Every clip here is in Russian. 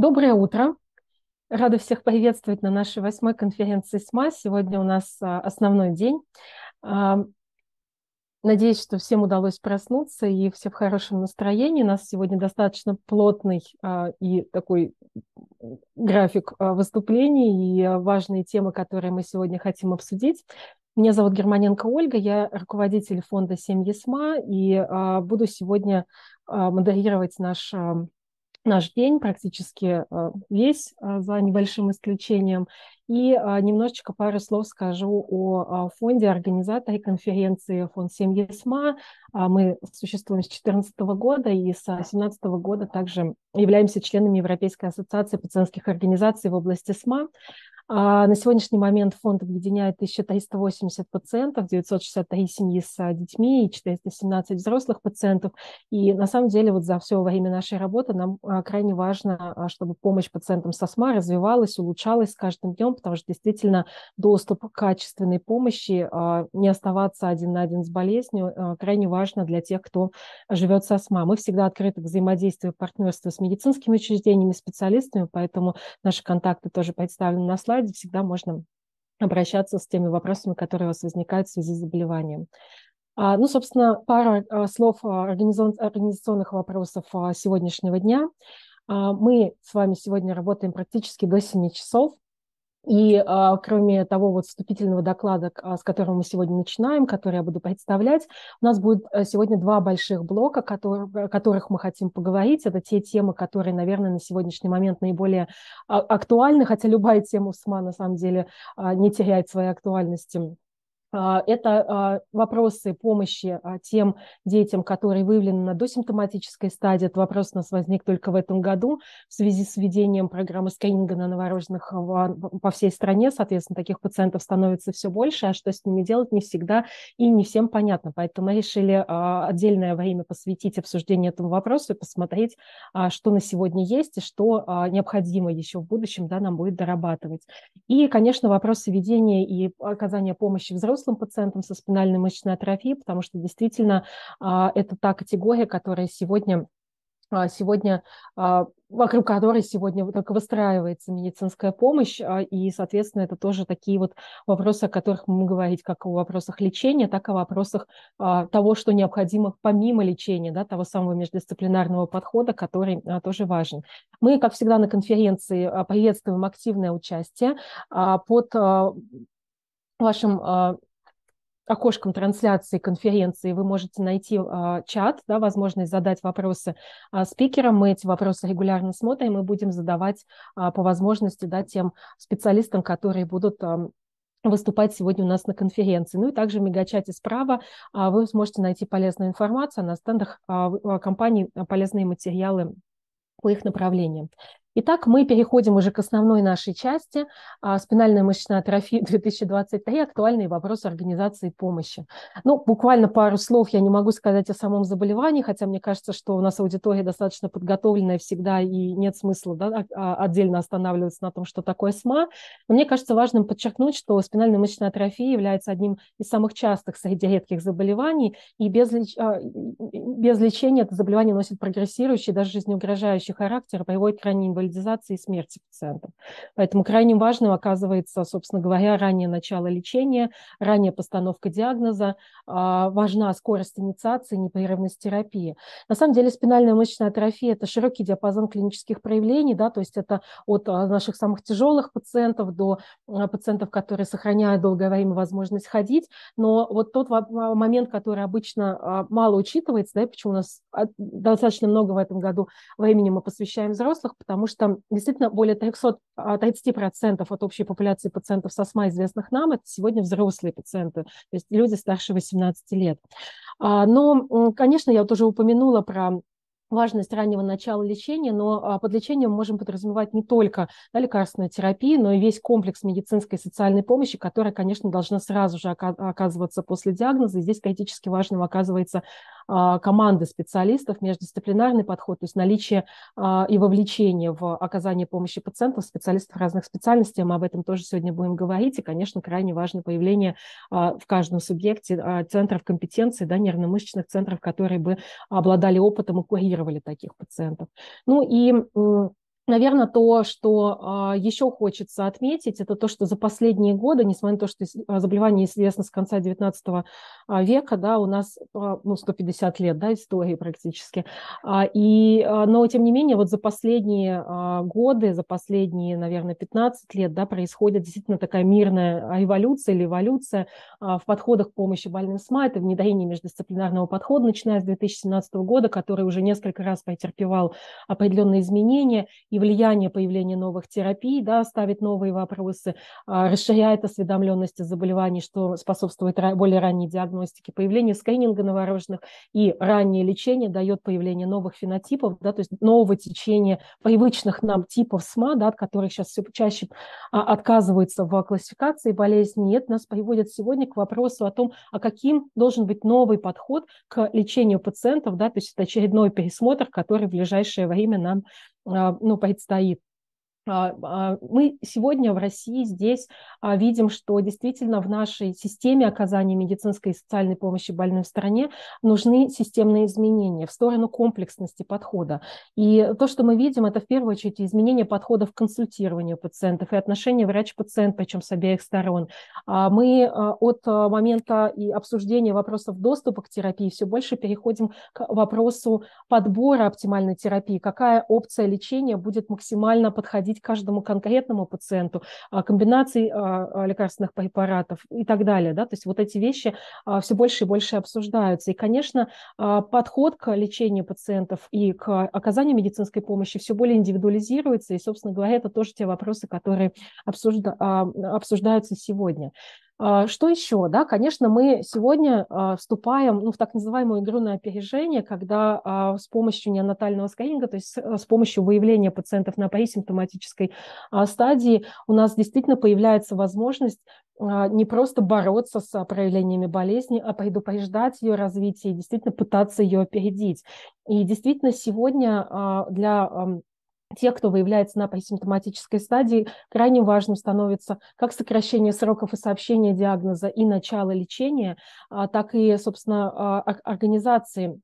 Доброе утро. Рада всех приветствовать на нашей восьмой конференции СМА. Сегодня у нас а, основной день. А, надеюсь, что всем удалось проснуться и все в хорошем настроении. У нас сегодня достаточно плотный а, и такой график выступлений и важные темы, которые мы сегодня хотим обсудить. Меня зовут Германенко Ольга, я руководитель фонда «Семьи СМА» и буду сегодня модерировать наш наш день практически э, весь, э, за небольшим исключением. И э, немножечко пару слов скажу о фонде организаторе конференции «Фонд семьи СМА». А мы существуем с 2014 года и с 2017 года также являемся членами Европейской ассоциации пациентских организаций в области СМА. А на сегодняшний момент фонд объединяет 1380 пациентов, 963 семьи с а, детьми и 417 взрослых пациентов. И на самом деле вот за все время нашей работы нам а, крайне важно, чтобы помощь пациентам с астмой развивалась, улучшалась с каждым днем, потому что действительно доступ к качественной помощи, не оставаться один на один с болезнью, крайне важно для тех, кто живет с астмой. Мы всегда открыты к взаимодействию, партнерству с медицинскими учреждениями, специалистами, поэтому наши контакты тоже представлены на слайде слайде всегда можно обращаться с теми вопросами, которые у вас возникают в связи с заболеванием. А, ну, собственно, пара а, слов а, организационных вопросов сегодняшнего дня. Мы с вами сегодня работаем практически до 7 часов. И а, кроме того вот вступительного доклада, а, с которым мы сегодня начинаем, который я буду представлять, у нас будет э, сегодня два больших блока, о которых мы хотим поговорить. Это те темы, которые, наверное, на сегодняшний момент наиболее а, актуальны, хотя любая тема СМА на самом деле не теряет своей актуальности а, это а, вопросы помощи а, тем детям, которые выявлены на досимптоматической стадии. Этот вопрос у нас возник только в этом году в связи с введением программы скрининга на новорожденных по всей стране. Соответственно, таких пациентов становится все больше, а что с ними делать не всегда и не всем понятно. Поэтому мы решили отдельное время посвятить обсуждению этому вопросу и посмотреть, что на сегодня есть и что необходимо еще в будущем да, нам будет дорабатывать. И, конечно, вопросы ведения и оказания помощи взрослым взрослым пациентам со спинальной мышечной атрофией, потому что действительно а, это та категория, которая сегодня а, сегодня а, вокруг которой сегодня только выстраивается медицинская помощь, и, соответственно, это тоже такие вот вопросы, о которых мы говорить как о вопросах лечения, так и о вопросах того, что необходимо помимо лечения, да, того самого междисциплинарного подхода, который тоже важен. Мы, как всегда, на конференции приветствуем активное участие под вашим окошком трансляции конференции вы можете найти э, чат, да, возможность задать вопросы э, спикерам. Мы эти вопросы регулярно смотрим и будем задавать э, по возможности да, тем специалистам, которые будут э, выступать сегодня у нас на конференции. Ну и также в мегачате справа вы сможете найти полезную информацию, на стендах компании полезные материалы по их направлениям. Итак, мы переходим уже к основной нашей части. А, спинальная мышечная атрофия 2023. Актуальные вопросы организации помощи. Ну, буквально пару слов я не могу сказать о самом заболевании, хотя мне кажется, что у нас аудитория достаточно подготовленная всегда, и нет смысла да, а, а, отдельно останавливаться на том, что такое СМА. Но мне кажется важным подчеркнуть, что спинальная мышечная атрофия является одним из самых частых среди редких заболеваний, и без, леч... без лечения это заболевание носит прогрессирующий, даже жизнеугрожающий характер, приводит к инвалидизации и смерти пациентов. Поэтому крайне важным оказывается, собственно говоря, раннее начало лечения, ранняя постановка диагноза, а, важна скорость инициации, непрерывность терапии. На самом деле спинальная мышечная атрофия – это широкий диапазон клинических проявлений, да, то есть это от а, наших самых тяжелых пациентов до а, пациентов, которые сохраняют долгое время возможность ходить. Но вот тот момент, который обычно мало учитывается, да, почему у нас достаточно много в этом году времени мы посвящаем взрослых, потому что действительно более 330% а, от общей популяции пациентов со СМА, известных нам, это сегодня взрослые пациенты, то есть люди старше 18 лет. А, но, конечно, я вот уже упомянула про важность раннего начала лечения, но а, под лечением мы можем подразумевать не только да, лекарственную терапию, но и весь комплекс медицинской и социальной помощи, которая, конечно, должна сразу же оказываться после диагноза. И здесь критически важным оказывается а, команды специалистов, междисциплинарный подход, то есть наличие а, и вовлечение в оказание помощи пациентов специалистов разных специальностей. Мы об этом тоже сегодня будем говорить. И, конечно, крайне важно появление а, в каждом субъекте центров компетенции, да, нервно-мышечных центров, которые бы обладали опытом и курировали таких пациентов. Ну и Наверное, то, что а, еще хочется отметить, это то, что за последние годы, несмотря на то, что заболевание известно с конца XIX а, века, да, у нас а, ну, 150 лет да, истории практически, и, но тем не менее вот за последние годы, за последние, наверное, 15 лет да, происходит действительно такая мирная эволюция или эволюция в подходах к помощи больным СМА, это внедрение междисциплинарного подхода, начиная с 2017 года, который уже несколько раз претерпевал определенные изменения, и влияние появления новых терапий, да, ставит новые вопросы, а, расширяет осведомленность о заболевании, что способствует более ранней диагностике, появление скрининга новорожденных и раннее лечение дает появление новых фенотипов, да, то есть нового течения привычных нам типов СМА, да, от которых сейчас все чаще а, отказываются в классификации болезней. нет, нас приводит сегодня к вопросу о том, а каким должен быть новый подход к лечению пациентов, да, то есть это очередной пересмотр, который в ближайшее время нам а, ну, предстоит а, а, мы сегодня в России здесь а, видим, что действительно в нашей системе оказания медицинской и социальной помощи больной в стране нужны системные изменения в сторону комплексности подхода. И то, что мы видим, это в первую очередь изменение подходов к консультированию пациентов и отношения врач-пациент, причем с обеих сторон. Мы от момента и обсуждения вопросов доступа к терапии все больше переходим к вопросу подбора оптимальной терапии, какая опция лечения будет максимально подходить подходить к каждому конкретному пациенту, а, комбинации а, лекарственных препаратов и так далее. Да? То есть вот эти вещи а, все больше и больше обсуждаются. И, конечно, подход к лечению пациентов и к оказанию медицинской помощи все более индивидуализируется. И, собственно говоря, это тоже те вопросы, которые обсужда... обсуждаются сегодня. А, что еще? Да, конечно, мы сегодня а, вступаем ну, в так называемую игру на опережение, когда а, с помощью неонатального скрининга, то есть с помощью выявления пациентов на парисимптоматической стадии, у нас действительно появляется возможность не просто бороться с проявлениями болезни, а предупреждать ее развитие и действительно пытаться ее опередить. И действительно сегодня для те, кто выявляется на посимптоматической стадии, крайне важным становится как сокращение сроков и сообщения диагноза и начало лечения, а, так и, собственно, а, организации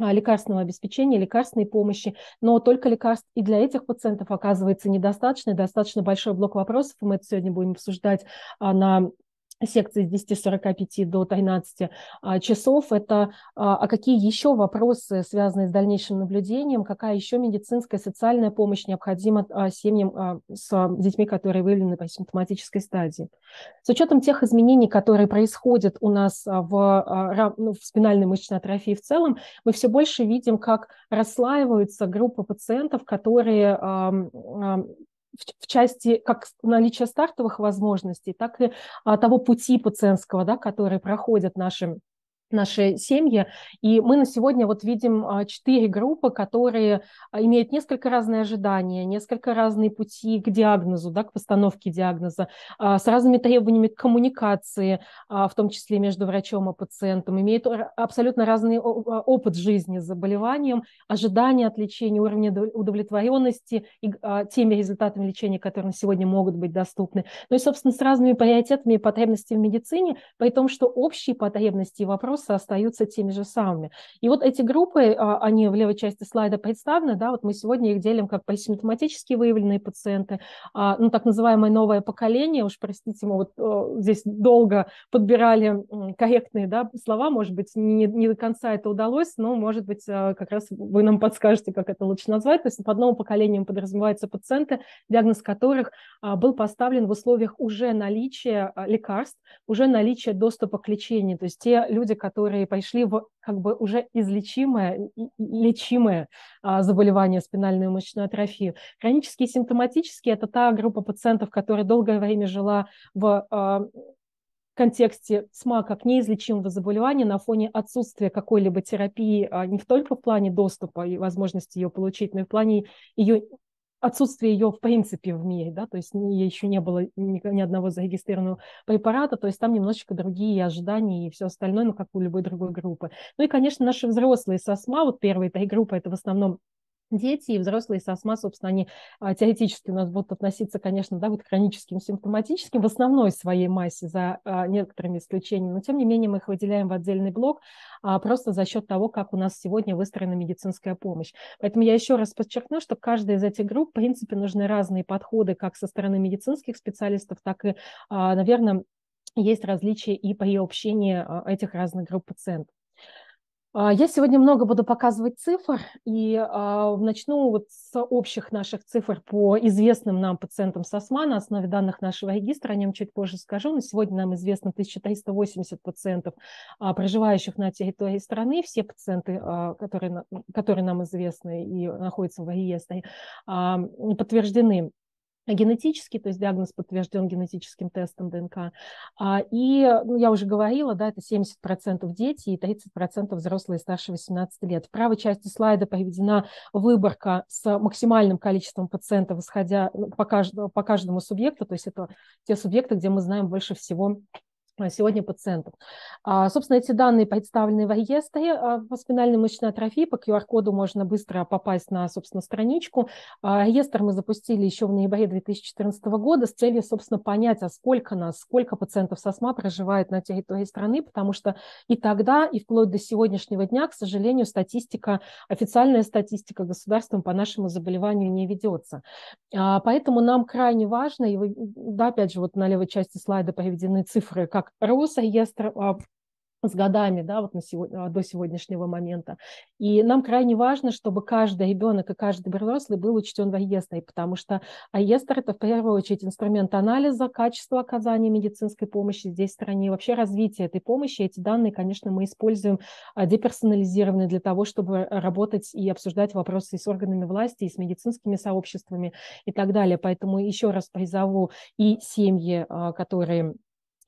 а, лекарственного обеспечения, лекарственной помощи, но только лекарств и для этих пациентов оказывается недостаточно, и достаточно большой блок вопросов, и мы это сегодня будем обсуждать на секции с 10.45 до 13 а, часов. Это а, а какие еще вопросы, связанные с дальнейшим наблюдением, какая еще медицинская, социальная помощь необходима а, семьям с детьми, которые выявлены по симптоматической стадии. С учетом тех изменений, которые происходят у нас в, ну, в спинальной мышечной атрофии в целом, мы все больше видим, как расслаиваются группы пациентов, которые в части как наличия стартовых возможностей, так и а, того пути пациентского, да, который проходят наши наши семьи. И мы на сегодня вот видим а, четыре группы, которые а, имеют несколько разные ожидания, несколько разные пути к диагнозу, да, к постановке диагноза, а, с разными требованиями к коммуникации, в том числе между врачом и пациентом, имеют абсолютно разный опыт жизни с заболеванием, ожидания от лечения, уровня удовлетворенности и теми результатами лечения, которые на сегодня могут быть доступны. Ну и, собственно, с разными приоритетами и потребностями в медицине, при том, что общие потребности и вопросы вопросы остаются теми же самыми. И вот эти группы, а, они в левой части слайда представлены, да, вот мы сегодня их делим как асимптоматически выявленные пациенты, а, ну, так называемое новое поколение, уж простите, мы вот а, здесь долго подбирали корректные, да, слова, может быть, не, не до конца это удалось, но, может быть, как раз вы нам подскажете, как это лучше назвать. То есть под новым поколением подразумеваются пациенты, диагноз которых был поставлен в условиях уже наличия лекарств, уже наличия доступа к лечению. То есть те люди, которые которые пошли в как бы уже излечимое, лечимое а, заболевание спинальную мышечную атрофию. Хронические симптоматические – это та группа пациентов, которая долгое время жила в а, контексте СМА как неизлечимого заболевания на фоне отсутствия какой-либо терапии а, не только в плане доступа и возможности ее получить, но и в плане ее отсутствие ее в принципе в мире, да, то есть еще не было ни, ни одного зарегистрированного препарата, то есть там немножечко другие ожидания и все остальное, ну, как у любой другой группы. Ну и, конечно, наши взрослые со СМА, вот первые три группы, это в основном дети и взрослые с астмой, собственно, они а, теоретически у нас будут относиться, конечно, да, вот к хроническим, симптоматическим в основной своей массе, за а, некоторыми исключениями, но тем не менее мы их выделяем в отдельный блок а, просто за счет того, как у нас сегодня выстроена медицинская помощь. Поэтому я еще раз подчеркну, что каждой из этих групп, в принципе, нужны разные подходы как со стороны медицинских специалистов, так и, наверное, есть различия и при общении этих разных групп пациентов. А, я сегодня много буду показывать цифр и а, начну вот с общих наших цифр по известным нам пациентам СОСМА на основе данных нашего регистра, о нем чуть позже скажу. На сегодня нам известно 1380 пациентов, а, проживающих на территории страны. Все пациенты, которые, которые нам известны и находятся в реестре, подтверждены генетически, то есть диагноз подтвержден генетическим тестом ДНК. А, и, ну, я уже говорила, да, это 70% дети и 30% взрослые старше 18 лет. В правой части слайда приведена выборка с максимальным количеством пациентов, исходя ну, по, кажд... по каждому субъекту, то есть это те субъекты, где мы знаем больше всего Э, сегодня пациентов. А, собственно, эти данные представлены в реестре а, спинальной мышечной атрофии. По QR-коду можно быстро попасть на, собственно, страничку. А, реестр мы запустили еще в ноябре 2014 года с целью, собственно, понять, а сколько нас, сколько пациентов со сма проживает на территории страны, потому что и тогда, и вплоть до сегодняшнего дня, к сожалению, статистика, официальная статистика государством по нашему заболеванию не ведется. Поэтому нам крайне важно, и вы, да, опять же, вот на левой части слайда приведены цифры, как как рос реестр а, с годами, да, вот на сегодня, а, до сегодняшнего момента. И нам крайне важно, чтобы каждый ребенок и каждый взрослый был учтен в АЕСТРе, потому что АЕСТР – это в первую очередь инструмент анализа качества оказания медицинской помощи здесь в стране, и вообще развития этой помощи. Эти данные, конечно, мы используем а, деперсонализированные для того, чтобы работать и обсуждать вопросы и с органами власти, и с медицинскими сообществами и так далее. Поэтому еще раз призову и семьи, которые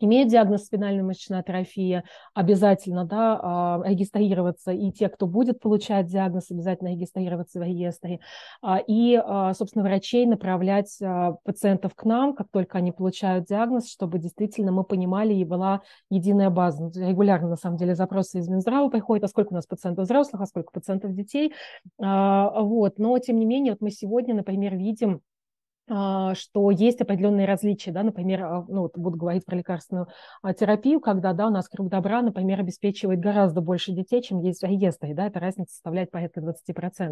имеют диагноз спинальной мышечной атрофии, обязательно да, а, регистрироваться, и те, кто будет получать диагноз, обязательно регистрироваться в реестре, а, и, а, собственно, врачей направлять пациентов к нам, как только они получают диагноз, чтобы действительно мы понимали и была единая база. Ну, регулярно, на самом деле, запросы из Минздрава приходят, а сколько у нас пациентов взрослых, а сколько пациентов детей. Вот. Но, тем не менее, вот мы сегодня, например, видим, а, что есть определенные различия, да, например, а, ну, вот буду говорить про лекарственную а, терапию, когда, да, у нас круг добра, например, обеспечивает гораздо больше детей, чем есть в реестре, да, эта разница составляет порядка 20%,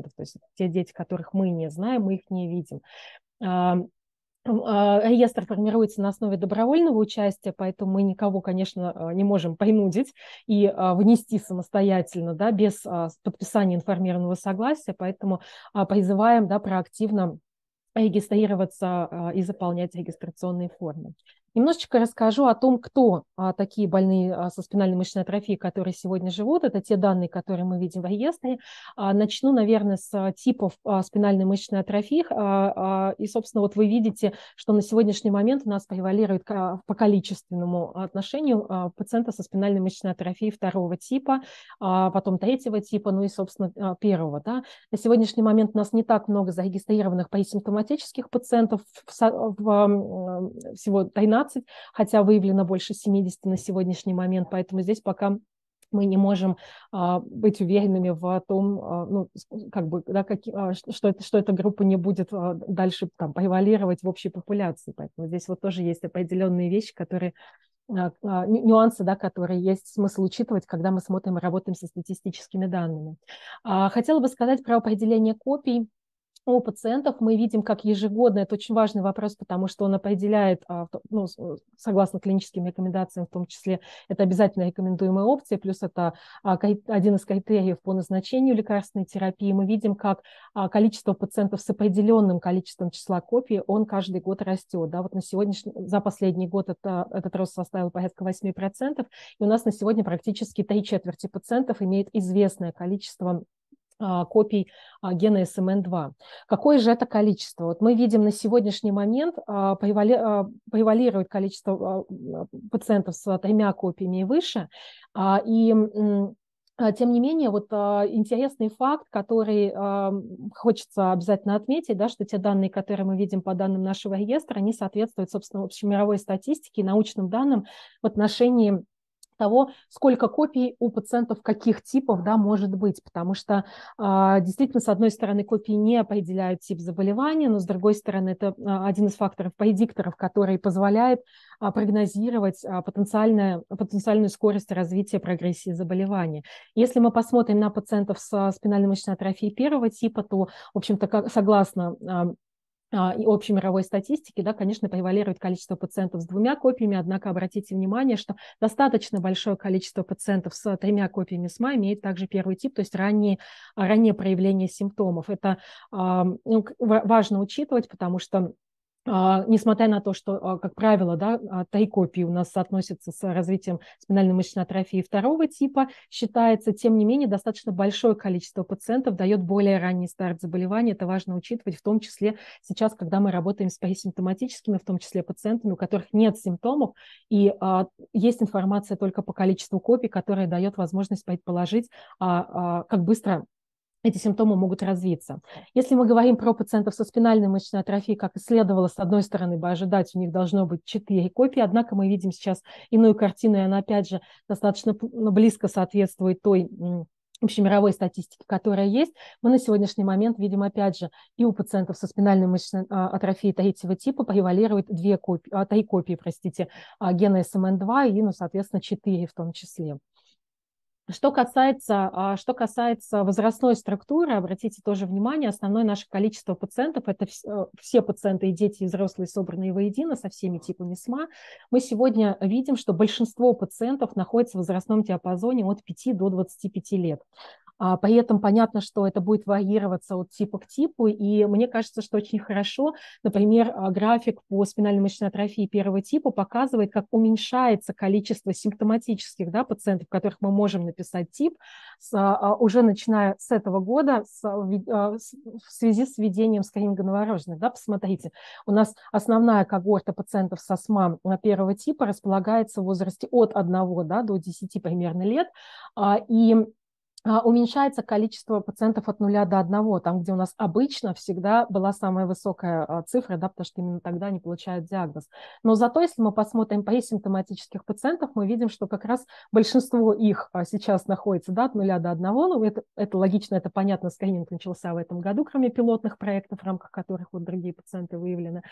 то есть те дети, которых мы не знаем, мы их не видим. Реестр формируется на основе добровольного участия, поэтому мы никого, конечно, не можем принудить и внести самостоятельно, да, без подписания информированного согласия, поэтому призываем, да, проактивно регистрироваться а, и заполнять регистрационные формы. Немножечко расскажу о том, кто а, такие больные а, со спинальной мышечной атрофией, которые сегодня живут. Это те данные, которые мы видим в реестре. А, начну, наверное, с а, типов а, спинальной мышечной атрофии. А, и, собственно, вот вы видите, что на сегодняшний момент у нас превалирует по количественному отношению пациента со спинальной мышечной атрофией второго типа, потом третьего типа, ну и, собственно, первого. Да. На сегодняшний момент у нас не так много зарегистрированных парисимптоматических пациентов, всего 13 20, хотя выявлено больше 70 на сегодняшний момент, поэтому здесь пока мы не можем а, быть уверенными в том, а, ну, как бы, да, как, а, что, это, что эта группа не будет а, дальше там превалировать в общей популяции. Поэтому здесь вот тоже есть определенные вещи, которые а, а, нюансы, да, которые есть смысл учитывать, когда мы смотрим и работаем со статистическими данными. А, хотела бы сказать про определение копий у пациентах мы видим как ежегодно, это очень важный вопрос, потому что он определяет, а, ну, э, согласно клиническим рекомендациям, в том числе это обязательно рекомендуемая опция, плюс это а, один из критериев по назначению лекарственной терапии. Мы видим, как а, количество пациентов с определенным количеством числа копий, он каждый год растет. Да? Вот на сегодняшний, за последний год это, этот рост составил порядка 8%, и у нас на сегодня практически три четверти пациентов имеют известное количество а, копий а, гена СМН2. Какое же это количество? Вот мы видим на сегодняшний момент а, превалирует количество пациентов с тремя копиями и выше, и тем не менее, вот интересный факт, который хочется обязательно отметить, да, что те данные, которые мы видим по данным нашего реестра, они соответствуют, собственно, общемировой статистике и научным данным в отношении того, сколько копий у пациентов каких типов да, может быть, потому что а, действительно, с одной стороны, копии не определяют тип заболевания, но с другой стороны, это а, один из факторов предикторов, который позволяет а, прогнозировать э, потенциальное, потенциальную скорость развития прогрессии заболевания. Если мы посмотрим на пациентов с спинальной мышечной атрофией первого типа, то, в общем-то, как, согласно а, и общей мировой статистики, да, конечно, превалирует количество пациентов с двумя копиями, однако обратите внимание, что достаточно большое количество пациентов с тремя копиями СМА имеет также первый тип, то есть ранние, ранние проявления симптомов. Это ну, важно учитывать, потому что а, несмотря на то, что, а, как правило, да, а, тайкопии у нас соотносятся с развитием спинальной мышечной атрофии второго типа, считается, тем не менее, достаточно большое количество пациентов дает более ранний старт заболевания. Это важно учитывать, в том числе сейчас, когда мы работаем с посимптоматическими, в том числе пациентами, у которых нет симптомов, и а, есть информация только по количеству копий, которая дает возможность предположить, а, а, как быстро эти симптомы могут развиться. Если мы говорим про пациентов со спинальной мышечной атрофией, как исследовало с одной стороны бы ожидать, у них должно быть 4 копии, однако мы видим сейчас иную картину, и она, опять же, достаточно ну, близко соответствует той общемировой статистике, которая есть, мы на сегодняшний момент видим, опять же, и у пациентов со спинальной мышечной а, атрофией третьего типа превалирует две копии, а, три копии, простите, а, гена СМН2 эм и, ну, соответственно, 4 в том числе. Что касается, а, что касается возрастной структуры, обратите тоже внимание, основное наше количество пациентов, это э, все пациенты и дети, и взрослые, собранные воедино со всеми типами СМА. Мы сегодня видим, что большинство пациентов находится в возрастном диапазоне от 5 до 25 лет. А, при этом понятно, что это будет варьироваться от типа к типу, и мне кажется, что очень хорошо, например, а, график по спинальной мышечной атрофии первого типа показывает, как уменьшается количество симптоматических да, пациентов, которых мы можем написать тип, с, а, уже начиная с этого года с, в связи с введением скрининга новорожденных. Да, посмотрите, у нас основная когорта пациентов со СМА первого типа располагается в возрасте от 1 да, до 10 примерно лет, и а, уменьшается количество пациентов от нуля до одного, там, где у нас обычно всегда была самая высокая а, цифра, да, потому что именно тогда они получают диагноз. Но зато, если мы посмотрим по симптоматических пациентов, мы видим, что как раз большинство их а, сейчас находится да, от нуля до одного, ну, это, это логично, это понятно, скрининг начался в этом году, кроме пилотных проектов, в рамках которых вот другие пациенты выявлены.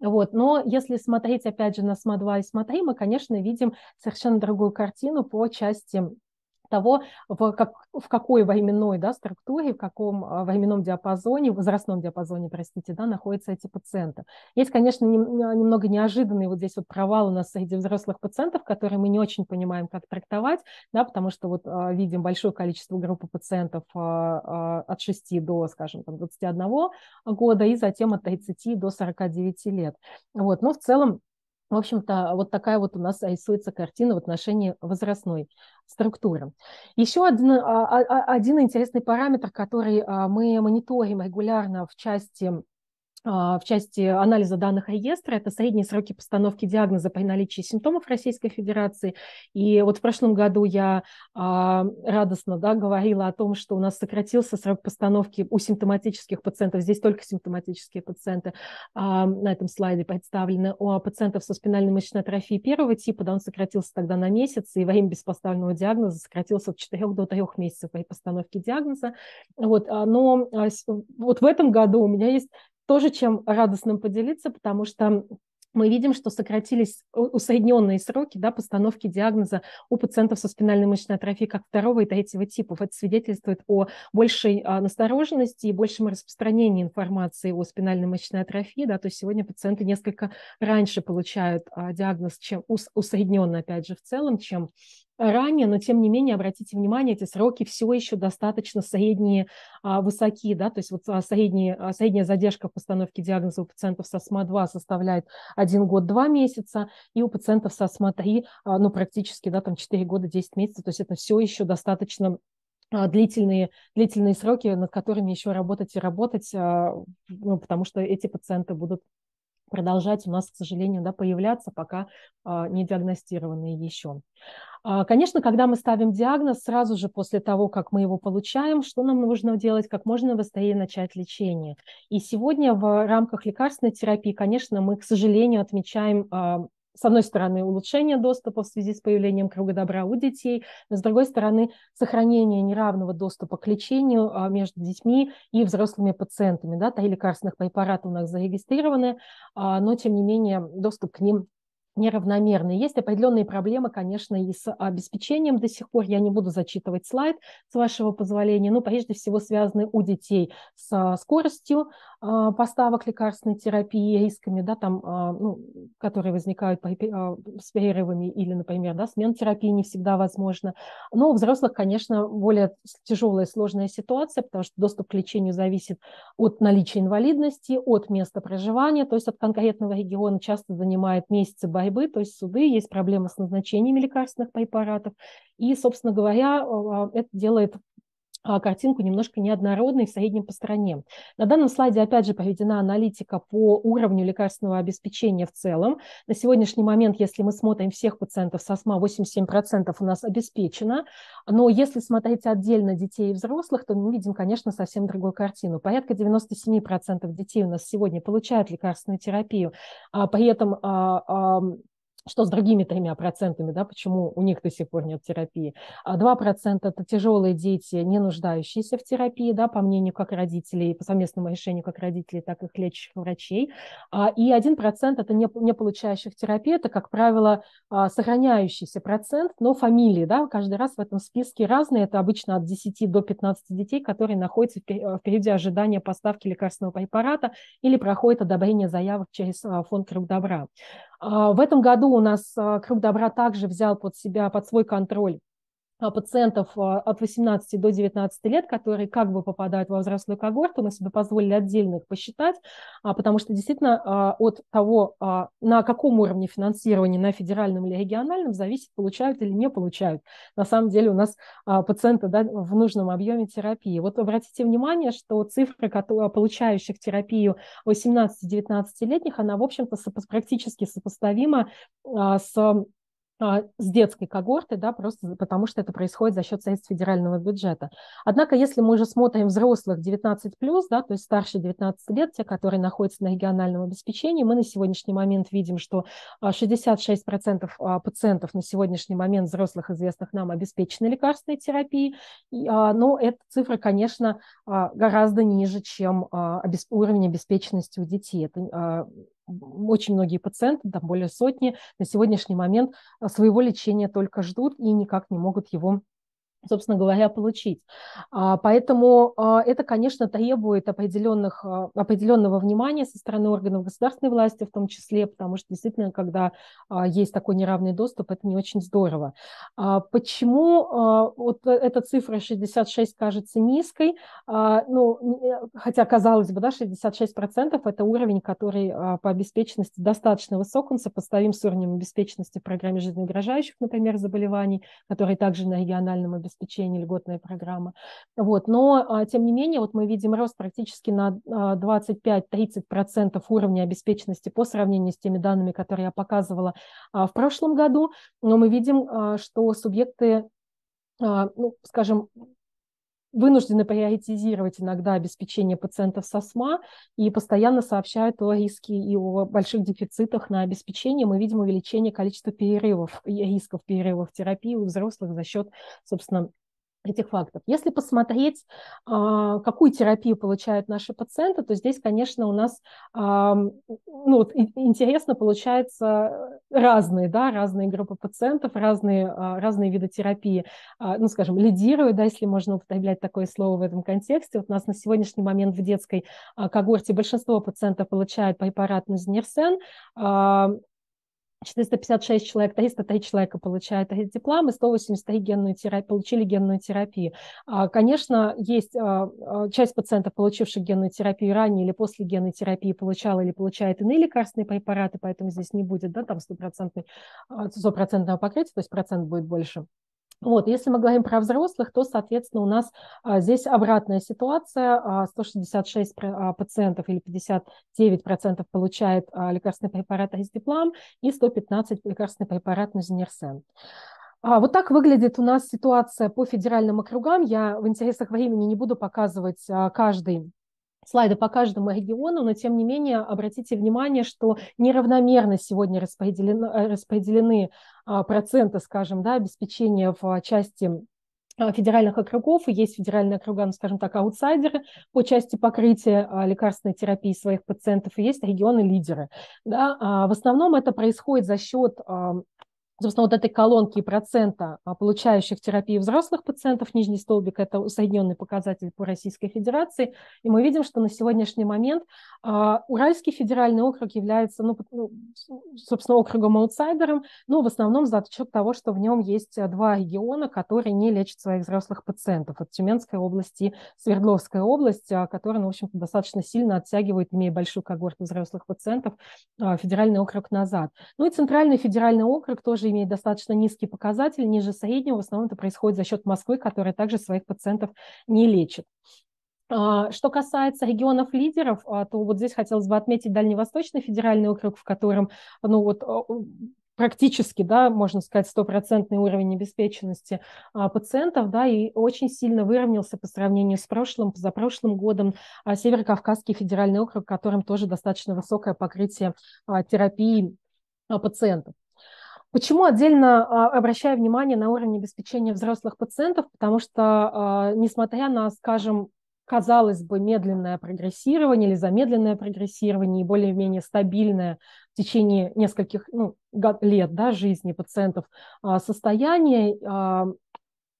Вот. Но если смотреть, опять же, на СМА-2 и СМА-3, мы, конечно, видим совершенно другую картину по части того, в, как, в какой временной да, структуре, в каком а, временном диапазоне, возрастном диапазоне, простите, да, находятся эти пациенты. Есть, конечно, не, а, немного неожиданный вот здесь вот провал у нас среди взрослых пациентов, которые мы не очень понимаем, как трактовать, да, потому что вот а, видим большое количество группы пациентов от 6 до, скажем, там, 21 года и затем от 30 до 49 лет. Вот. Но в целом в общем-то, вот такая вот у нас рисуется картина в отношении возрастной структуры. Еще один, а, а, а, один интересный параметр, который мы мониторим регулярно в части а, в части анализа данных реестра. Это средние сроки постановки диагноза при наличии симптомов Российской Федерации. И вот в прошлом году я а, радостно да, говорила о том, что у нас сократился срок постановки у симптоматических пациентов. Здесь только симптоматические пациенты а, на этом слайде представлены. У пациентов со спинальной мышечной атрофией первого типа да, он сократился тогда на месяц, и во время беспоставленного диагноза сократился от 4 до 3 месяцев при постановке диагноза. Вот, но вот в этом году у меня есть тоже чем радостным поделиться, потому что мы видим, что сократились усредненные сроки да, постановки диагноза у пациентов со спинальной мышечной атрофией как второго и третьего типов. Это свидетельствует о большей а, настороженности и большем распространении информации о спинальной мышечной атрофии. Да, то есть сегодня пациенты несколько раньше получают а, диагноз, чем усредненно, опять же, в целом, чем ранее, но тем не менее, обратите внимание, эти сроки все еще достаточно средние, а, высокие, да, то есть вот а, средние, а, средняя задержка в постановке диагноза у пациентов со СМА-2 составляет 1 год 2 месяца, и у пациентов со СМА-3, ну, практически, да, там 4 года 10 месяцев, то есть это все еще достаточно длительные, длительные сроки, над которыми еще работать и работать, ну, потому что эти пациенты будут продолжать у нас, к сожалению, да, появляться, пока а, не диагностированные еще. А, конечно, когда мы ставим диагноз, сразу же после того, как мы его получаем, что нам нужно делать, как можно быстрее начать лечение. И сегодня в рамках лекарственной терапии, конечно, мы, к сожалению, отмечаем а, с одной стороны, улучшение доступа в связи с появлением круга добра у детей, с другой стороны, сохранение неравного доступа к лечению а, между детьми и взрослыми пациентами. Да, та лекарственных препараты у нас зарегистрированы, а, но, тем не менее, доступ к ним неравномерные. Есть определенные проблемы, конечно, и с обеспечением до сих пор. Я не буду зачитывать слайд, с вашего позволения, но прежде всего связаны у детей с а, скоростью а, поставок лекарственной терапии, рисками, да, там, а, ну, которые возникают а, с перерывами или, например, да, смен терапии не всегда возможно. Но у взрослых, конечно, более тяжелая, сложная ситуация, потому что доступ к лечению зависит от наличия инвалидности, от места проживания, то есть от конкретного региона часто занимает месяцы борьбы, то есть суды, есть проблемы с назначениями лекарственных препаратов. И, собственно говоря, это делает а, картинку немножко неоднородной в среднем по стране. На данном слайде опять же проведена аналитика по уровню лекарственного обеспечения в целом. На сегодняшний момент, если мы смотрим всех пациентов с СМА, 87% у нас обеспечено, но если смотреть отдельно детей и взрослых, то мы видим, конечно, совсем другую картину. Порядка 97% детей у нас сегодня получают лекарственную терапию, а, при этом а, что с другими тремя процентами, да, почему у них до сих пор нет терапии. А два процента это тяжелые дети, не нуждающиеся в терапии, да, по мнению как родителей, по совместному решению как родителей, так и их лечащих врачей. А, и один процент это не, не получающих терапии, это, как правило, а, сохраняющийся процент, но фамилии, да, каждый раз в этом списке разные, это обычно от 10 до 15 детей, которые находятся э, впереди ожидания поставки лекарственного препарата или проходят одобрение заявок через фонд «Круг добра». А, в этом году у нас а, круг добра также взял под себя, под свой контроль а, пациентов а, от 18 до 19 лет, которые как бы попадают во взрослую когорту, мы себе позволили отдельно их посчитать, а, потому что действительно от того, на каком уровне финансирования, на федеральном или региональном, зависит, получают или не получают. На самом деле у нас пациенты да, в нужном объеме терапии. Вот обратите внимание, что цифра получающих терапию 18-19-летних, она, в общем-то, практически сопоставима с а, с детской когорты, да, просто потому что это происходит за счет средств федерального бюджета. Однако, если мы уже смотрим взрослых 19+, да, то есть старше 19 лет, те, которые находятся на региональном обеспечении, мы на сегодняшний момент видим, что 66% а, а, пациентов на сегодняшний момент взрослых, известных нам, обеспечены лекарственной терапией, но эта цифра, конечно, гораздо ниже, чем уровень обеспеченности у детей. Это очень многие пациенты, там более сотни, на сегодняшний момент а, своего лечения только ждут и никак не могут его собственно говоря, получить. А, поэтому а, это, конечно, требует определенных, а, определенного внимания со стороны органов государственной власти в том числе, потому что действительно, когда есть такой неравный доступ, это не очень здорово. Почему вот эта цифра 66 кажется низкой? Ну, э, хотя, казалось бы, да, 66% – это уровень, который по обеспеченности достаточно высок, он сопоставим с уровнем обеспеченности в программе жизнеугрожающих, например, заболеваний, который также на региональном обеспечении обеспечения, льготная программа. Вот. Но, а, тем не менее, вот мы видим рост практически на 25-30% а, уровня обеспеченности по сравнению с теми данными, которые я показывала а, в прошлом году. Но мы видим, что субъекты ну, скажем, вынуждены приоритизировать иногда обеспечение пациентов со СМА и постоянно сообщают о риске и о больших дефицитах на обеспечение. Мы видим увеличение количества перерывов, рисков перерывов терапии у взрослых за счет, собственно, этих фактов. Если посмотреть, а, какую терапию получают наши пациенты, то здесь, конечно, у нас ну, вот, интересно получается разные, да, разные группы пациентов, разные, а, разные виды терапии. А, ну, скажем, лидирую, да, если можно употреблять такое слово в этом контексте. Вот у нас на сегодняшний момент в детской когорте большинство пациентов получают препарат Нузнирсен, 456 человек, 303 человека получают дипломы, 183 генную терапию, получили генную терапию. А, конечно, есть а, а, часть пациентов, получивших генную терапию ранее или после генной терапии, получала или получает иные лекарственные препараты, поэтому здесь не будет да, там 100%, 100% покрытия, то есть процент будет больше. Вот, если мы говорим про взрослых, то, соответственно, у нас а, здесь обратная ситуация. 166 а, пациентов или 59% получает а, лекарственный препарат Аздиплам и 115 лекарственный препарат Нузинерсен. Вот так выглядит у нас ситуация по федеральным округам. Я в интересах времени не буду показывать каждый слайды по каждому региону, но тем не менее обратите внимание, что неравномерно сегодня э, распределены, распределены проценты, скажем, да, обеспечения в части а, федеральных округов, и есть федеральные округа, ну, скажем так, аутсайдеры по части покрытия а, лекарственной терапии своих пациентов, и есть регионы-лидеры. Да? А, в основном это происходит за счет Собственно, вот этой колонки процента а, получающих терапию взрослых пациентов, нижний столбик – это усредненный показатель по Российской Федерации. И мы видим, что на сегодняшний момент а, Уральский федеральный округ является, ну, ну собственно, округом-аутсайдером, но в основном за счет того, что в нем есть а, два региона, которые не лечат своих взрослых пациентов. Это Тюменская область и Свердловская область, которые, ну, в общем-то, достаточно сильно оттягивают, имея большую когорту взрослых пациентов, федеральный округ назад. Ну и Центральный федеральный округ тоже имеет достаточно низкий показатель, ниже среднего. В основном это происходит за счет Москвы, которая также своих пациентов не лечит. А, что касается регионов-лидеров, а, то вот здесь хотелось бы отметить Дальневосточный федеральный округ, в котором ну вот, а, практически, да, можно сказать, стопроцентный уровень обеспеченности а, пациентов, да, и очень сильно выровнялся по сравнению с прошлым, за прошлым годом а, Северо-Кавказский федеральный округ, в котором тоже достаточно высокое покрытие а, терапии пациентов. Почему отдельно а, обращаю внимание на уровень обеспечения взрослых пациентов? Потому что, а, несмотря на, скажем, казалось бы, медленное прогрессирование или замедленное прогрессирование и более-менее стабильное в течение нескольких ну, лет да, жизни пациентов а, состояние,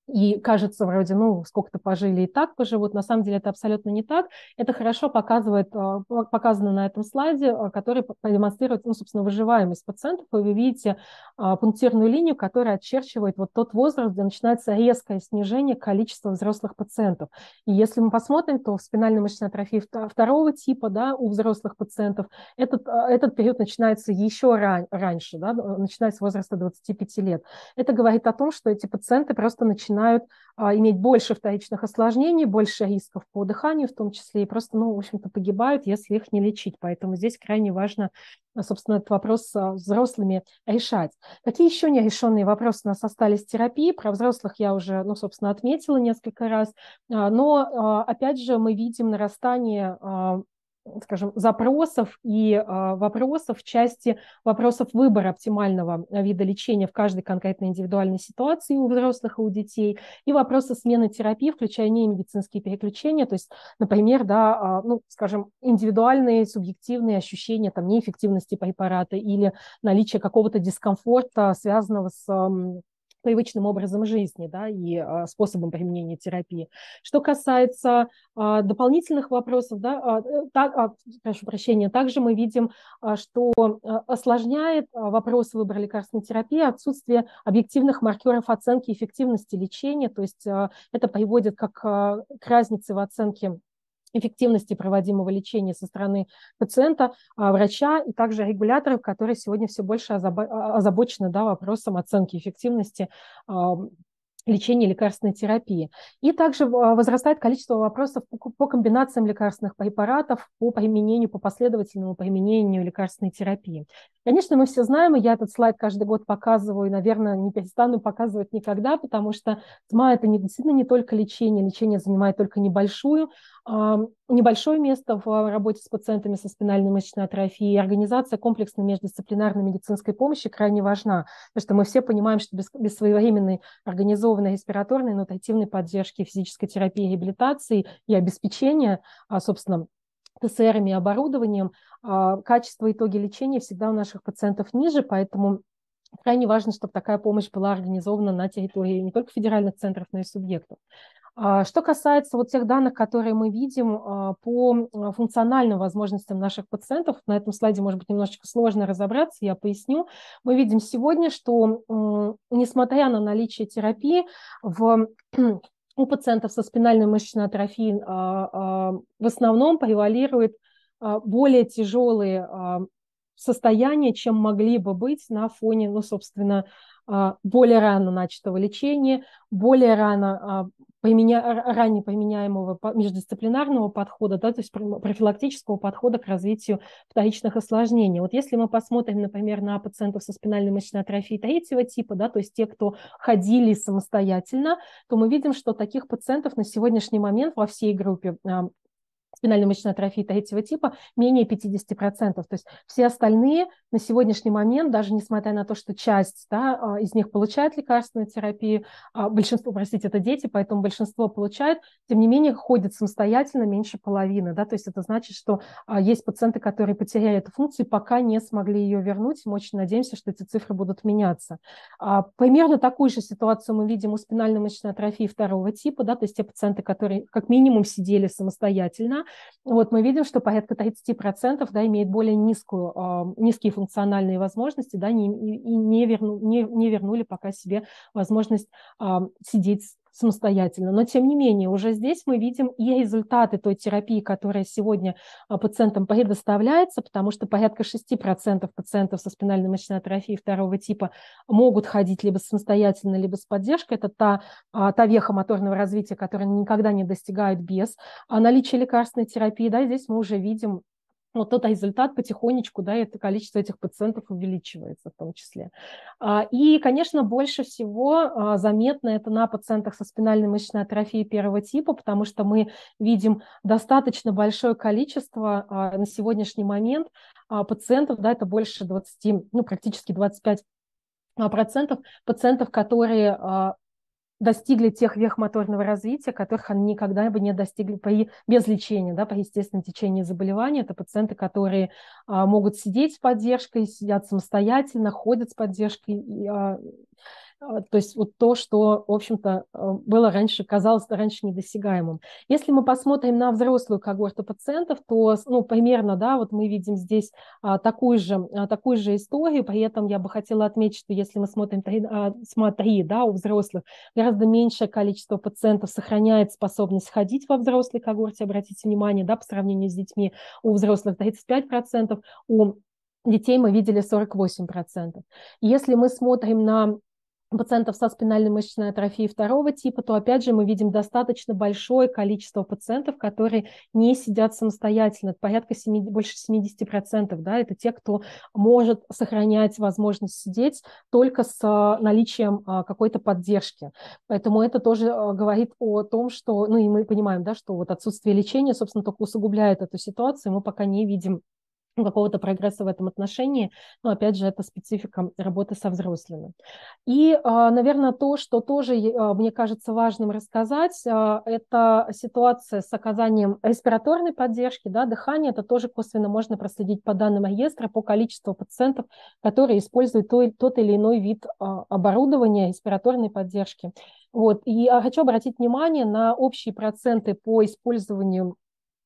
и кажется вроде, ну, сколько-то пожили и так поживут. На самом деле это абсолютно не так. Это хорошо показывает, а, показано на этом слайде, а, который демонстрирует, ну, собственно, выживаемость пациентов. И вы видите а, пунктирную линию, которая очерчивает вот тот возраст, где начинается резкое снижение количества взрослых пациентов. И если мы посмотрим, то в спинальной мышечной атрофии второго типа, да, у взрослых пациентов этот, этот период начинается еще ран, раньше, да, начиная с возраста 25 лет. Это говорит о том, что эти пациенты просто начинают начинают а, иметь больше вторичных осложнений, больше рисков по дыханию в том числе, и просто, ну, в общем-то, погибают, если их не лечить. Поэтому здесь крайне важно, а, собственно, этот вопрос с а, взрослыми решать. Какие еще нерешенные вопросы у нас остались в терапии? Про взрослых я уже, ну, собственно, отметила несколько раз. Но, опять же, мы видим нарастание скажем, запросов и а, вопросов в части вопросов выбора оптимального вида лечения в каждой конкретной индивидуальной ситуации у взрослых и у детей, и вопросы смены терапии, включая не медицинские переключения, то есть, например, да, а, ну, скажем, индивидуальные субъективные ощущения там, неэффективности препарата или наличие какого-то дискомфорта, связанного с привычным образом жизни да, и а, способом применения терапии. Что касается а, дополнительных вопросов, да, а, э, так, а, прошу прощения, также мы видим, а, что а, осложняет а, вопрос выбора лекарственной терапии отсутствие объективных маркеров оценки эффективности лечения, то есть а, это приводит как, а, к разнице в оценке эффективности проводимого лечения со стороны пациента, а, врача и также регуляторов, которые сегодня все больше а, озабочены да, вопросом оценки эффективности а, лечения лекарственной терапии. И также возрастает количество вопросов по комбинациям лекарственных препаратов, по применению, по последовательному применению лекарственной терапии. Конечно, мы все знаем, и я этот слайд каждый год показываю, и, наверное, не перестану показывать никогда, потому что тьма – это действительно не только лечение. Лечение занимает только небольшую а, небольшое место в работе с пациентами со спинальной мышечной атрофией. Организация комплексной междисциплинарной медицинской помощи крайне важна, потому что мы все понимаем, что без, без своевременной организованной респираторной, нотативной поддержки, физической терапии, реабилитации и обеспечения, а, собственно, ТСРами и оборудованием, а, качество итоги лечения всегда у наших пациентов ниже, поэтому крайне важно, чтобы такая помощь была организована на территории не только федеральных центров, но и субъектов. А, что касается вот тех данных, которые мы видим а, по а, функциональным возможностям наших пациентов, на этом слайде, может быть, немножечко сложно разобраться, я поясню. Мы видим сегодня, что несмотря на наличие терапии в у пациентов со спинальной мышечной атрофией в основном превалирует более тяжелые состояния, чем могли бы быть на фоне, ну, собственно, а, более рано начатого лечения, более рано а, применя... ранее применяемого междисциплинарного подхода, да, то есть профилактического подхода к развитию вторичных осложнений. Вот если мы посмотрим, например, на пациентов со спинальной мышечной атрофией третьего типа, да, то есть те, кто ходили самостоятельно, то мы видим, что таких пациентов на сегодняшний момент во всей группе а, спинально-мышечной атрофии третьего типа менее 50%. То есть все остальные на сегодняшний момент, даже несмотря на то, что часть да, а, из них получает лекарственную терапию, а, большинство, простите, это дети, поэтому большинство получают, тем не менее ходят самостоятельно меньше половины. Да? То есть это значит, что а, есть пациенты, которые потеряли эту функцию пока не смогли ее вернуть. Мы очень надеемся, что эти цифры будут меняться. Примерно такую же ситуацию мы видим у спинальной мышечной атрофии второго типа, да, то есть те пациенты, которые как минимум сидели самостоятельно, вот мы видим, что порядка 30% да, имеет более низкую, низкие функциональные возможности, да, не, и не, верну, не, не вернули пока себе возможность сидеть самостоятельно. Но тем не менее, уже здесь мы видим и результаты той терапии, которая сегодня а, пациентам предоставляется, потому что порядка 6% пациентов со спинальной мышечной атрофией второго типа могут ходить либо самостоятельно, либо с поддержкой. Это та, а, та веха моторного развития, которая никогда не достигают без а, наличия лекарственной терапии. Да, здесь мы уже видим вот тот результат потихонечку, да, это количество этих пациентов увеличивается в том числе. А, и, конечно, больше всего а, заметно это на пациентах со спинальной мышечной атрофией первого типа, потому что мы видим достаточно большое количество а, на сегодняшний момент пациентов, да, это больше 20, ну, практически 25 процентов пациентов, которые достигли тех вех моторного развития, которых они никогда бы не достигли по без лечения, да, по естественному течению заболевания. Это пациенты, которые а, могут сидеть с поддержкой, сидят самостоятельно, ходят с поддержкой. И, а, а, то есть вот то, что, в общем-то, э, было раньше, казалось раньше недосягаемым. Если мы посмотрим на взрослую когорту пациентов, то, ну, примерно, да, вот мы видим здесь а, такую же, а, такую же историю, при этом я бы хотела отметить, что если мы смотрим смотри, да, у взрослых, гораздо меньшее количество пациентов сохраняет способность ходить во взрослой когорте, обратите внимание, да, по сравнению с детьми, у взрослых 35%, у детей мы видели 48%. Если мы смотрим на пациентов со спинальной мышечной атрофией второго типа, то опять же мы видим достаточно большое количество пациентов, которые не сидят самостоятельно, это порядка 7, больше 70%, да, это те, кто может сохранять возможность сидеть только с а, наличием а, какой-то поддержки. Поэтому это тоже а, говорит о том, что, ну и мы понимаем, да, что вот отсутствие лечения, собственно, только усугубляет эту ситуацию, мы пока не видим ну, какого-то прогресса в этом отношении. Но, опять же, это специфика работы со взрослыми. И, а, наверное, то, что тоже а, мне кажется важным рассказать, а, это ситуация с оказанием респираторной поддержки, да, дыхание. Это тоже косвенно можно проследить по данным реестра по количеству пациентов, которые используют тот или иной вид оборудования респираторной поддержки. Вот. И хочу обратить внимание на общие проценты по использованию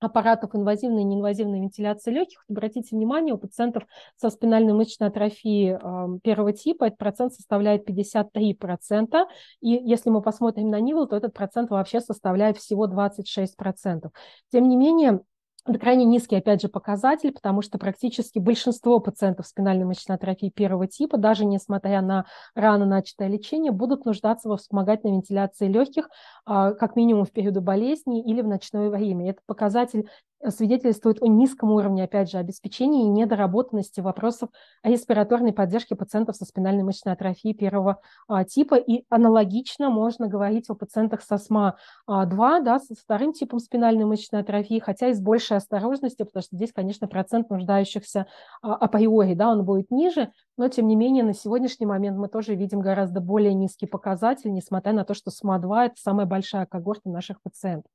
аппаратов инвазивной и неинвазивной вентиляции легких, обратите внимание, у пациентов со спинальной мышечной атрофией эм, первого типа этот процент составляет 53%, и если мы посмотрим на НИВЛ, то этот процент вообще составляет всего 26%. Тем не менее, это крайне низкий, опять же, показатель, потому что практически большинство пациентов спинальной мышечной атрофии первого типа, даже несмотря на рано начатое лечение, будут нуждаться во вспомогательной вентиляции легких, а, как минимум в периоду болезни или в ночное время. Это показатель свидетельствует о низком уровне, опять же, обеспечения и недоработанности вопросов о респираторной поддержке пациентов со спинальной мышечной атрофией первого а, типа. И аналогично можно говорить о пациентах со СМА-2, а, да, со вторым типом спинальной мышечной атрофии, хотя и с большей осторожностью, потому что здесь, конечно, процент нуждающихся а, априори, да, он будет ниже, но, тем не менее, на сегодняшний момент мы тоже видим гораздо более низкий показатель, несмотря на то, что СМА-2 – это самая большая когорта наших пациентов.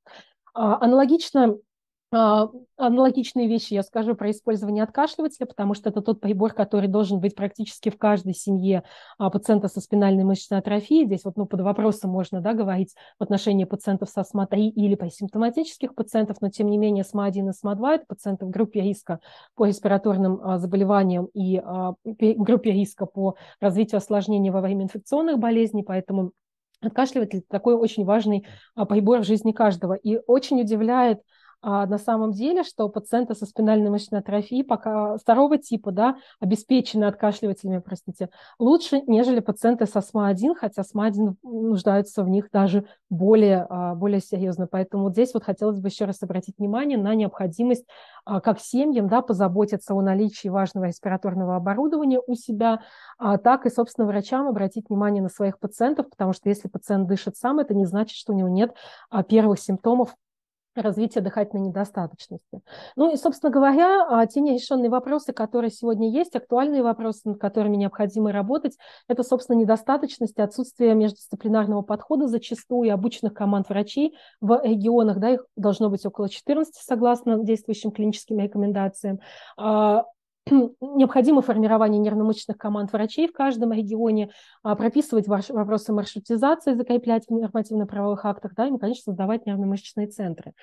А, аналогично а, аналогичные вещи я скажу про использование откашливателя, потому что это тот прибор, который должен быть практически в каждой семье а, пациента со спинальной мышечной атрофией. Здесь вот ну, под вопросом можно да, говорить в отношении пациентов со СМА эм 3 или по симптоматических пациентов, но тем не менее СМА-1 эм и СМА-2 эм – это пациенты в группе риска по респираторным а, заболеваниям и группе риска по развитию осложнений во время инфекционных болезней, поэтому откашливатель – такой очень важный прибор в жизни каждого. И очень удивляет – а на самом деле, что пациенты со спинальной мышечной атрофией пока второго типа, да, обеспечены откашливателями, простите, лучше, нежели пациенты со СМА-1, хотя СМА-1 нуждаются в них даже более, а, более серьезно. Поэтому здесь вот хотелось бы еще раз обратить внимание на необходимость а, как семьям да, позаботиться о наличии важного респираторного оборудования у себя, а так и, собственно, врачам обратить внимание на своих пациентов, потому что если пациент дышит сам, это не значит, что у него нет а, первых симптомов развития дыхательной недостаточности. Ну и, собственно говоря, а, те нерешенные вопросы, которые сегодня есть, актуальные вопросы, над которыми необходимо работать, это, собственно, недостаточность отсутствие междисциплинарного подхода зачастую и обученных команд врачей в регионах, да, их должно быть около 14, согласно действующим клиническим рекомендациям, а, необходимо формирование нервно-мышечных команд врачей в каждом регионе, а, прописывать ваши вопросы маршрутизации, закреплять в нормативно-правовых актах, да, и, конечно, создавать нервно-мышечные центры.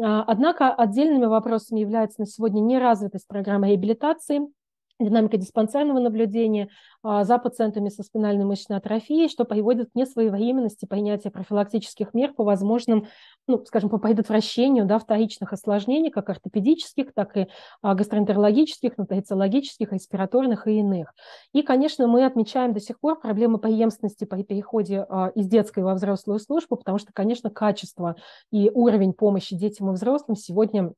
А, однако отдельными вопросами является на сегодня неразвитость программы реабилитации, динамика диспансерного наблюдения а, за пациентами со спинальной мышечной атрофией, что приводит к несвоевременности принятия профилактических мер по возможным, ну, скажем, по предотвращению да, вторичных осложнений, как ортопедических, так и а, гастроэнтерологических, нутрициологических, респираторных и иных. И, конечно, мы отмечаем до сих пор проблемы преемственности при переходе а, из детской во взрослую службу, потому что, конечно, качество и уровень помощи детям и взрослым сегодня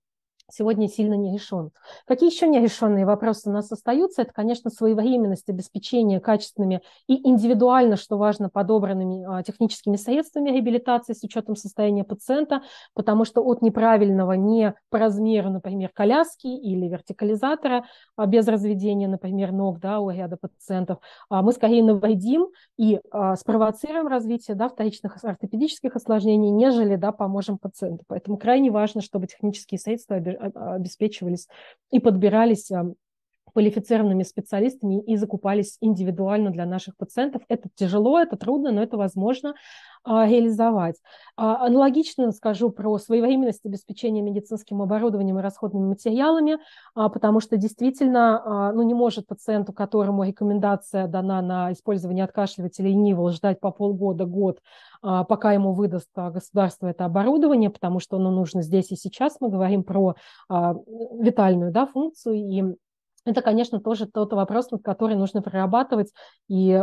сегодня сильно не решен. Какие еще нерешенные вопросы у нас остаются? Это, конечно, своевременность обеспечения качественными и индивидуально, что важно, подобранными а, техническими средствами реабилитации с учетом состояния пациента, потому что от неправильного не по размеру, например, коляски или вертикализатора а без разведения, например, ног да, у ряда пациентов, а мы скорее навредим и спровоцируем развитие да, вторичных ортопедических осложнений, нежели да, поможем пациенту. Поэтому крайне важно, чтобы технические средства обеспечивались и подбирались а, квалифицированными специалистами и закупались индивидуально для наших пациентов. Это тяжело, это трудно, но это возможно а, реализовать. А, аналогично скажу про своевременность обеспечения медицинским оборудованием и расходными материалами, а, потому что действительно ну, не может пациенту, которому рекомендация дана на использование откашливателя и нивол, ждать по полгода, год, пока ему выдаст государство это оборудование, потому что оно ну, нужно здесь и сейчас. Мы говорим про витальную да, функцию и это, конечно, тоже тот вопрос, над который нужно прорабатывать и э,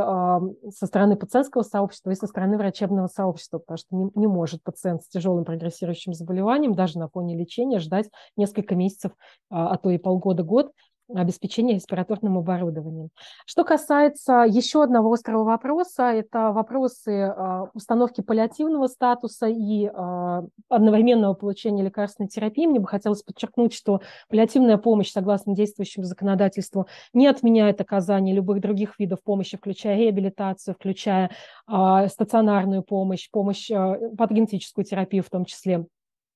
со стороны пациентского сообщества, и со стороны врачебного сообщества, потому что не, не может пациент с тяжелым прогрессирующим заболеванием даже на фоне лечения ждать несколько месяцев, а, а то и полгода-год обеспечения респираторным оборудованием. Что касается еще одного острого вопроса, это вопросы а, установки паллиативного статуса и а, одновременного получения лекарственной терапии. Мне бы хотелось подчеркнуть, что паллиативная помощь, согласно действующему законодательству, не отменяет оказание любых других видов помощи, включая реабилитацию, включая а, стационарную помощь, помощь патогенетическую терапию в том числе.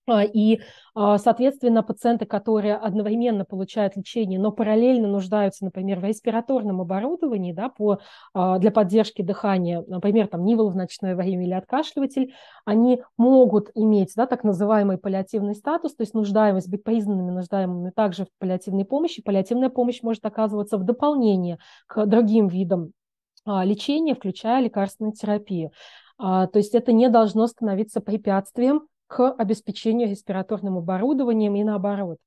А, и, а, соответственно, пациенты, которые одновременно получают лечение, но параллельно нуждаются, например, в респираторном оборудовании да, по, а, для поддержки дыхания, например, там нивол в ночное время или откашливатель, они могут иметь да, так называемый паллиативный статус, то есть нуждаемость, быть признанными нуждаемыми также в паллиативной помощи. Паллиативная помощь может оказываться в дополнение к другим видам лечения, включая лекарственную терапию. То есть это не должно становиться препятствием к обеспечению респираторным оборудованием и наоборот.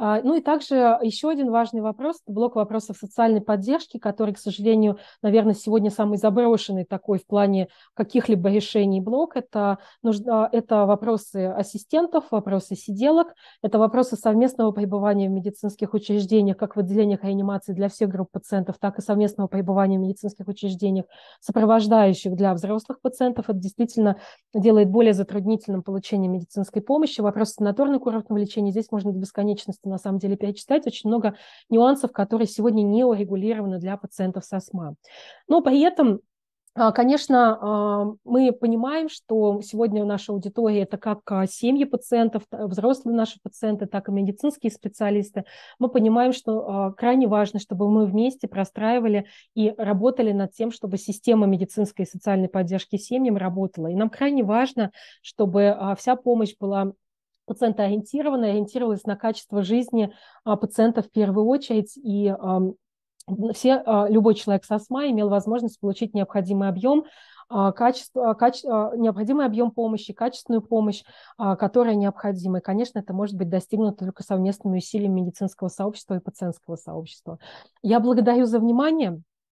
А, ну и также еще один важный вопрос – блок вопросов социальной поддержки, который, к сожалению, наверное, сегодня самый заброшенный такой в плане каких-либо решений блок. Это, нужда, это вопросы ассистентов, вопросы сиделок, это вопросы совместного пребывания в медицинских учреждениях, как в отделениях реанимации для всех групп пациентов, так и совместного пребывания в медицинских учреждениях, сопровождающих для взрослых пациентов. Это действительно делает более затруднительным получение медицинской помощи. Вопросы санаторно-курортного лечения здесь можно до бесконечности на самом деле перечитать очень много нюансов, которые сегодня не урегулированы для пациентов с СМА. Но при этом а, Конечно, а, мы понимаем, что сегодня наша аудитория – это как а, семьи пациентов, взрослые наши пациенты, так и медицинские специалисты. Мы понимаем, что крайне важно, чтобы мы вместе простраивали и работали над тем, чтобы система медицинской и социальной поддержки семьям работала. И нам крайне важно, чтобы вся помощь была пациентоориентированная, ориентировалась на качество жизни а, пациента в первую очередь, и все, а, любой человек со сма имел возможность получить необходимый объем качество, качество, а, необходимый объем помощи, качественную помощь, которая необходима. И, конечно, это может быть достигнуто только совместными усилиями медицинского сообщества и пациентского сообщества. Я благодарю за внимание.